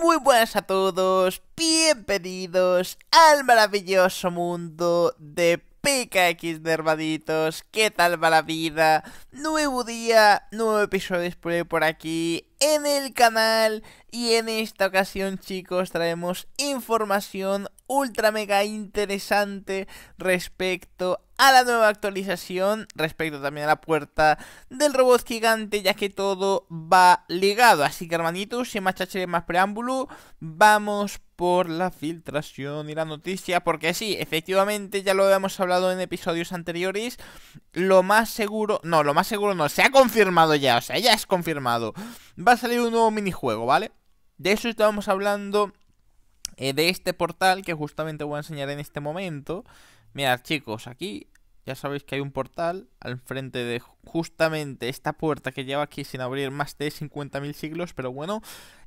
Muy buenas a todos, bienvenidos al maravilloso mundo de PKX Nervaditos, ¿qué tal va la vida? Nuevo día, nuevo episodio por aquí en el canal y en esta ocasión chicos traemos información ultra mega interesante respecto a a la nueva actualización respecto también a la puerta del robot gigante ya que todo va ligado así que hermanitos sin más y más preámbulo vamos por la filtración y la noticia porque sí efectivamente ya lo habíamos hablado en episodios anteriores lo más seguro no lo más seguro no se ha confirmado ya o sea ya es confirmado va a salir un nuevo minijuego vale de eso estábamos hablando eh, de este portal que justamente voy a enseñar en este momento Mirad, chicos, aquí ya sabéis que hay un portal al frente de justamente esta puerta que lleva aquí sin abrir más de 50.000 siglos, pero bueno.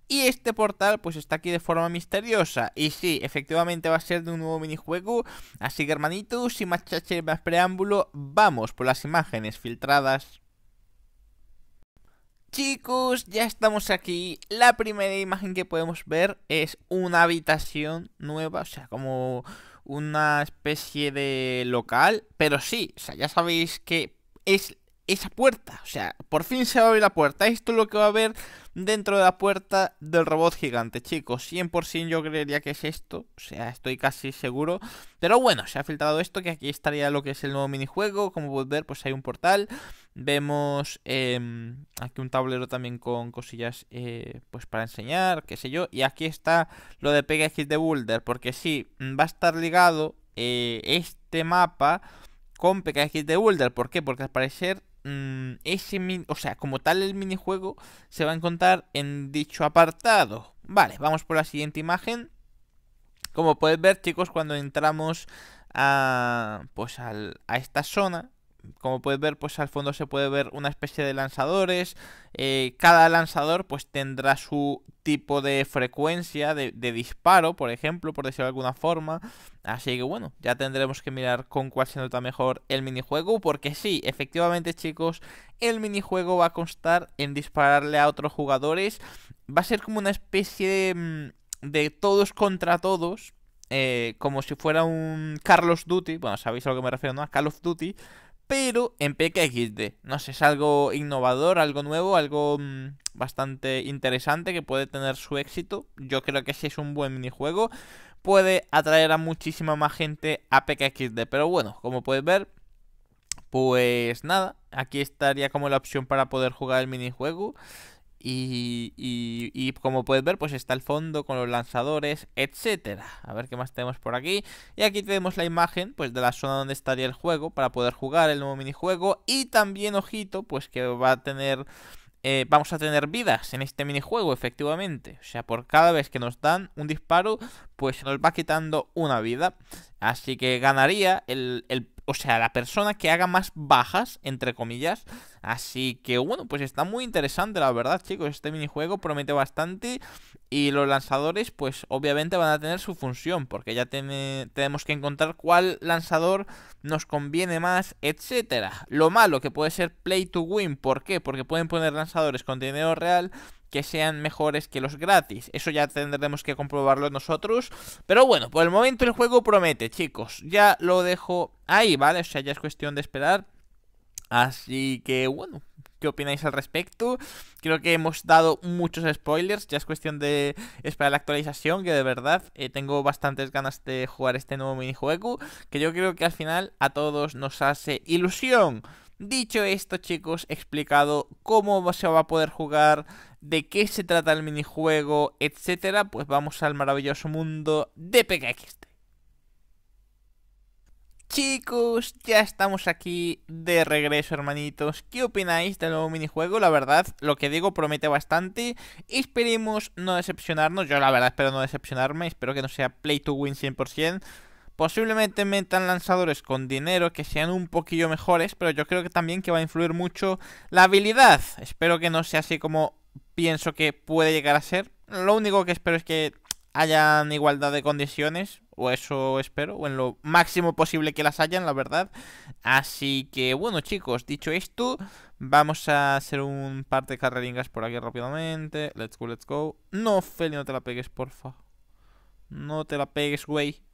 Y este portal pues está aquí de forma misteriosa. Y sí, efectivamente va a ser de un nuevo minijuego. Así que hermanitos, sin más chache, más preámbulo, vamos por las imágenes filtradas. Chicos, ya estamos aquí. La primera imagen que podemos ver es una habitación nueva, o sea, como una especie de local, pero sí, o sea, ya sabéis que es esa puerta, o sea, por fin se va a abrir la puerta, esto es lo que va a haber dentro de la puerta del robot gigante, chicos, 100% yo creería que es esto, o sea, estoy casi seguro, pero bueno, se ha filtrado esto, que aquí estaría lo que es el nuevo minijuego, como podéis ver, pues hay un portal, Vemos em, aquí un tablero también con cosillas eh, pues para enseñar, qué sé yo. Y aquí está lo de Pega de Boulder, porque sí, mm, va a estar ligado eh, este mapa con Pega de Boulder. ¿Por qué? Porque al parecer mm, ese o sea, como tal el minijuego se va a encontrar en dicho apartado. Vale, vamos por la siguiente imagen. Como podéis ver, chicos, cuando entramos a, pues a esta zona, como puedes ver, pues al fondo se puede ver una especie de lanzadores. Eh, cada lanzador pues tendrá su tipo de frecuencia de, disparo, por ejemplo, por decirlo de alguna forma. Así que bueno, ya tendremos que mirar con cuál se nota mejor el minijuego, porque sí, efectivamente chicos, el minijuego va a constar en dispararle a otros jugadores. Va a ser como una especie mm, de, todos contra todos, eh, como si fuera un Carlos Duty, bueno, sabéis a lo que me refiero, ¿no? A Call of Duty, pero en PKXD. No sé, es algo innovador, algo nuevo, algo mm, bastante interesante que puede tener su éxito. Yo creo que si es un buen minijuego, puede atraer a muchísima más gente a PKXD. Pero bueno, como puedes ver, pues nada, aquí estaría como la opción para poder jugar el minijuego. Y, y, como puedes ver, pues está el fondo con los lanzadores, etcétera. A ver qué más tenemos por aquí. Y aquí tenemos la imagen, pues de la zona donde estaría el juego para poder jugar el nuevo minijuego. Y también, ojito, pues que va a tener... Eh, vamos a tener vidas en este minijuego, efectivamente. O sea, por cada vez que nos dan un disparo, pues nos va quitando una vida. Así que ganaría el, el o sea, la persona que haga más bajas, entre comillas. Así que bueno, pues está muy interesante, la verdad, chicos. Este minijuego promete bastante. Y los lanzadores, pues obviamente van a tener su función, porque ya tenemos que encontrar cuál lanzador nos conviene más, etcétera. Lo malo que puede ser play to win, ¿por qué? Porque pueden poner lanzadores con dinero real que sean mejores que los gratis. Eso ya tendremos que comprobarlo nosotros. Pero bueno, por el momento el juego promete, chicos. Ya lo dejo ahí, ¿vale? O sea, ya es cuestión de esperar. Así que bueno, ¿qué opináis al respecto? Creo que hemos dado muchos spoilers, ya es cuestión de esperar la actualización, que de verdad eh, tengo bastantes ganas de jugar este nuevo minijuego, que yo creo que al final a todos nos hace ilusión. Dicho esto, chicos, he explicado cómo se va a poder jugar de qué se trata el minijuego, etcétera, pues vamos al maravilloso mundo de PKXT. Chicos, ya estamos aquí de regreso, hermanitos. ¿Qué opináis del nuevo minijuego? La verdad, lo que digo promete bastante. Esperemos no decepcionarnos. Yo, la verdad, espero no decepcionarme. Espero que no sea play to win 100%. Posiblemente metan lanzadores con dinero que sean un poquillo mejores, pero yo creo que también que va a influir mucho la habilidad. Espero que no sea así como pienso que puede llegar a ser. Lo único que espero es que hayan igualdad de condiciones, o eso espero, o en lo máximo posible que las hayan, la verdad. Así que bueno chicos, dicho esto, vamos a hacer un par de carreringas por aquí rápidamente. Let's go, let's go. No, Feli, no te la pegues, porfa. No te la pegues, güey.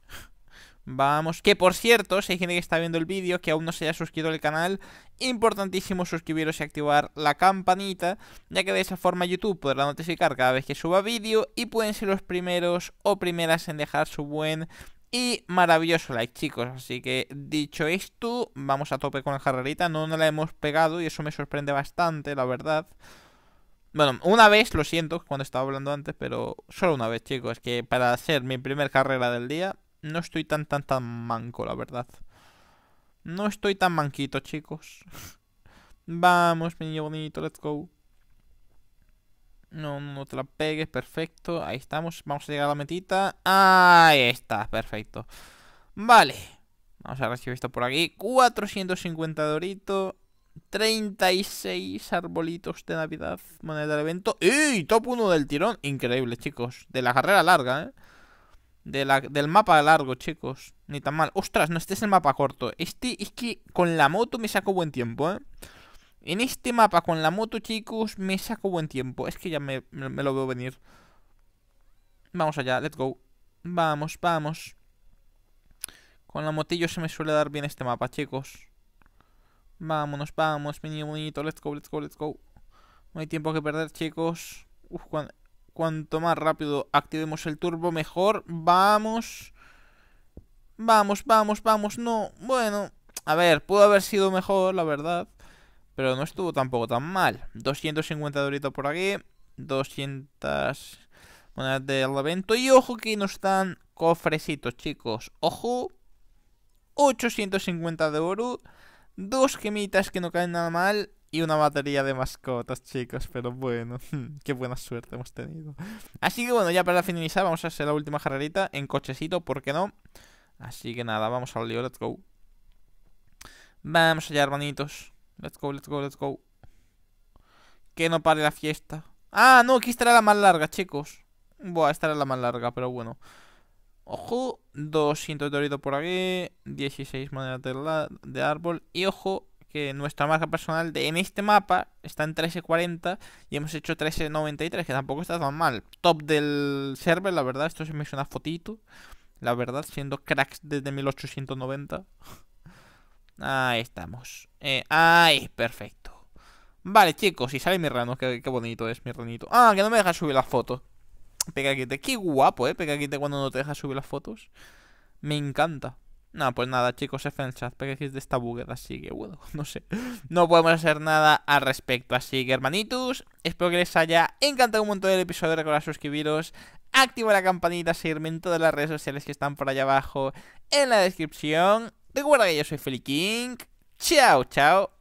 Vamos, que por cierto, si hay gente que está viendo el vídeo que aún no se haya suscrito al canal, importantísimo suscribiros y activar la campanita, ya que de esa forma YouTube podrá notificar cada vez que suba vídeo y pueden ser los primeros o primeras en dejar su buen y maravilloso like, chicos. Así que dicho esto, vamos a tope con la carrerita, no nos la hemos pegado y eso me sorprende bastante, la verdad. Bueno, una vez, lo siento, cuando estaba hablando antes, pero solo una vez, chicos, que para hacer mi primer carrera del día no estoy tan tan tan manco, la verdad. No estoy tan manquito, chicos. Vamos, mi bonito, let's go. No, no te la pegues, perfecto. Ahí estamos, vamos a llegar a la metita. Ahí está, perfecto. Vale. Vamos a recibir esto por aquí. 450 dorito. 36 arbolitos de Navidad. Moneda del evento. ¡Y! Top 1 del tirón. Increíble, chicos. De la carrera larga, ¿eh? del mapa largo, chicos. Ni tan mal. Ostras, no, este es el mapa corto. Este es que con la moto me saco buen tiempo, ¿eh? En este mapa con la moto, chicos, me saco buen tiempo. Es que ya me, lo veo venir. Vamos allá, let's go. Vamos, vamos. Con la motillo se me suele dar bien este mapa, chicos. Vámonos, vamos, mini bonito, let's go, let's go, let's go. No hay tiempo que perder, chicos. Uf, cuando... Cuanto más rápido activemos el turbo, mejor. Vamos. Vamos, vamos, vamos. No, bueno. A ver, pudo haber sido mejor, la verdad. Pero no estuvo tampoco tan mal. 250 doritos por aquí. 200 de del evento. Y ojo que nos dan cofrecitos, chicos. Ojo. 850 de oro. Dos gemitas que no caen nada mal y una batería de mascotas, chicos. Pero bueno, qué buena suerte hemos tenido. Así que bueno, ya para finalizar, vamos a hacer la última jarrerita. en cochecito, ¿por qué no? Así que nada, vamos al lío, let's go. Vamos allá, hermanitos. Let's go, let's go, let's go. Que no pare la fiesta. Ah, no, aquí estará la más larga, chicos. Buah, esta era la más larga, pero bueno. Ojo, 200 de por aquí, 16 maneras de, de árbol. Y ojo, que nuestra marca personal de, en este mapa está en 1340 y hemos hecho 1393, que tampoco está tan mal. Top del server, la verdad, esto se me hizo una fotito. La verdad, siendo cracks desde 1890. Ahí estamos. Eh, ahí, perfecto. Vale, chicos, y sale mi rano. Qué, bonito es mi ranito. Ah, que no me deja subir las fotos. Pecaquite, qué guapo, eh. Pecaquite cuando no te deja subir las fotos. Me encanta. No, pues nada, chicos, F en el chat, de esta bugger así que bueno, no sé. No podemos hacer nada al respecto. Así que, hermanitos, espero que les haya encantado un montón el episodio. Recordad suscribiros, Activa la campanita, seguirme en todas las redes sociales que están por allá abajo en la descripción. Recuerda que yo soy King Chao, chao.